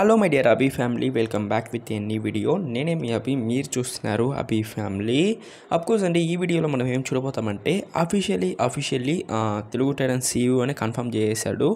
hello my dear Abhi family welcome back with any video నేనే మీ అభి మీరు చూస్తున్నారు అభి ఫ్యామిలీ అఫ్కోర్స్ అండి ఈ వీడియోలో మనం ఏం చూడబోతామంటే officially officially Telugu Titan CEO అని కన్ఫర్మ్ చేశాడు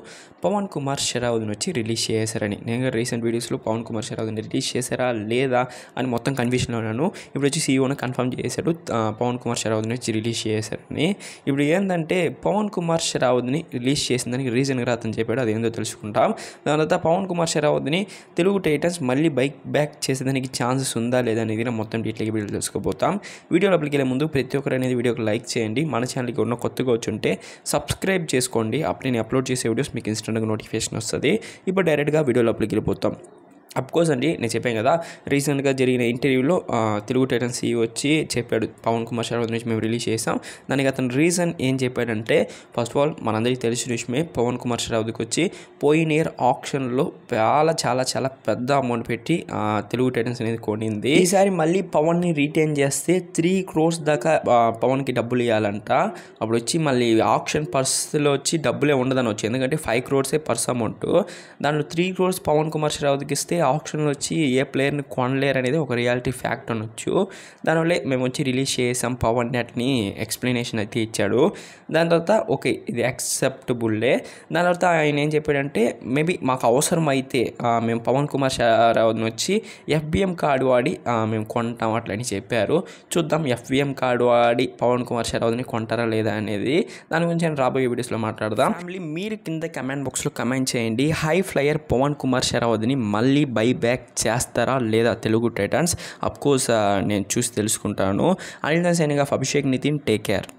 పవన్ కుమార్ షెరావుద్ని వచ్చి రిలీజ్ చేశారని నేను రీసెంట్ వీడియోస్లో పవన్ కుమార్ షెరావుద్ని రిలీజ్ చేశారా లేదా అని మొత్తం కన్ఫ్యూషన్లో ఉన్నాను ఇప్పుడు వచ్చి సీఈఓని e కన్ఫర్మ్ చేశాడు పవన్ కుమార్ షెరావుద్ని వచ్చి రిలీజ్ చేశారని ఇప్పుడు ఏంటంటే పవన్ కుమార్ షెరావుద్ని రిలీజ్ చేసిన దానికి రీజన్ అతను చెప్పాడు అది ఏందో తెలుసుకుంటాం దాని తర్వాత పవన్ కుమార్ షెరావుద్ని తెలుగు టైటన్స్ మళ్ళీ బైక్ బ్యాక్ చేసేదానికి ఛాన్సెస్ ఉందా లేదా అనేది మొత్తం డీటెయిల్గా వీడియో తెలుసుకోబోతాం వీడియో లోపలికి వెళ్ళే ముందు ప్రతి ఒక్కరు అనేది వీడియోకి లైక్ చేయండి మన ఛానల్కి ఉన్న కొత్తగా వచ్చుంటే సబ్స్క్రైబ్ చేసుకోండి అప్పుడు నేను అప్లోడ్ చేసే వీడియోస్ మీకు ఇన్స్టెంట్గా నోటిఫికేషన్ వస్తుంది ఇప్పుడు డైరెక్ట్గా వీడియో లోపలికి వెళ్ళిపోతాం అఫ్కోర్స్ అండి నేను చెప్పాను కదా రీసెంట్గా జరిగిన ఇంటర్వ్యూలో తెలుగు టైటన్స్ సీ e వచ్చి చెప్పాడు పవన్ కుమార్ శర్మ గురించి మేము రిలీజ్ చేసాం దానికి అతను రీజన్ ఏం చెప్పాడంటే ఫస్ట్ ఆఫ్ ఆల్ మనందరికీ తెలిసిన విషయమే పవన్ కుమార్ శర్మకి వచ్చి పోయిన ఇయర్ ఆప్షన్లో చాలా చాలా చాలా పెద్ద అమౌంట్ పెట్టి తెలుగు టైటన్స్ అనేది కొనింది ఈసారి మళ్ళీ పవన్ని రీటైన్ చేస్తే త్రీ క్రోర్స్ దాకా పవన్కి డబ్బులు ఇవ్వాలంట అప్పుడు వచ్చి మళ్ళీ ఆప్షన్ పర్స్లో వచ్చి డబ్బులే ఉండదని వచ్చి ఎందుకంటే ఫైవ్ క్రోర్సే పర్స్ అమౌంట్ దాంట్లో త్రీ క్రోర్స్ పవన్ కుమార్ శర్మకి ఇస్తే ఆప్షన్ వచ్చి ఏ ప్లేయర్ని కొనలేరు అనేది ఒక రియాలిటీ ఫ్యాక్ట్ అనొచ్చు దానివల్ల మేము వచ్చి రిలీజ్ చేసాం పవన్ నెట్ని ఎక్స్ప్లెనేషన్ అయితే ఇచ్చాడు దాని తర్వాత ఓకే ఇది యాక్సెప్టబుల్లే దాని తర్వాత ఆయన ఏం చెప్పాడంటే మేబీ మాకు అవసరం అయితే మేము పవన్ కుమార్ రావుని వచ్చి ఎఫ్బిఎం కార్డు వాడి మేము కొంటాం అట్లని చెప్పారు చూద్దాం ఎఫ్బిఎం కార్డు వాడి పవన్ కుమార్ శరావుని కొంటారా లేదా అనేది దాని గురించి నేను రాబోయే వీడియోస్లో మాట్లాడదాం మీరు కింద కమెంట్ బాక్స్లో కమెంట్ చేయండి హై ఫ్లయర్ పవన్ కుమార్ శరావతిని మళ్ళీ బైబ్యాక్ చేస్తారా లేదా తెలుగు టైటాన్స్ అఫ్కోర్స్ నేను చూసి తెలుసుకుంటాను అనిల్ సెనీగా అభిషేక్ నితిన్ టేక్ కేర్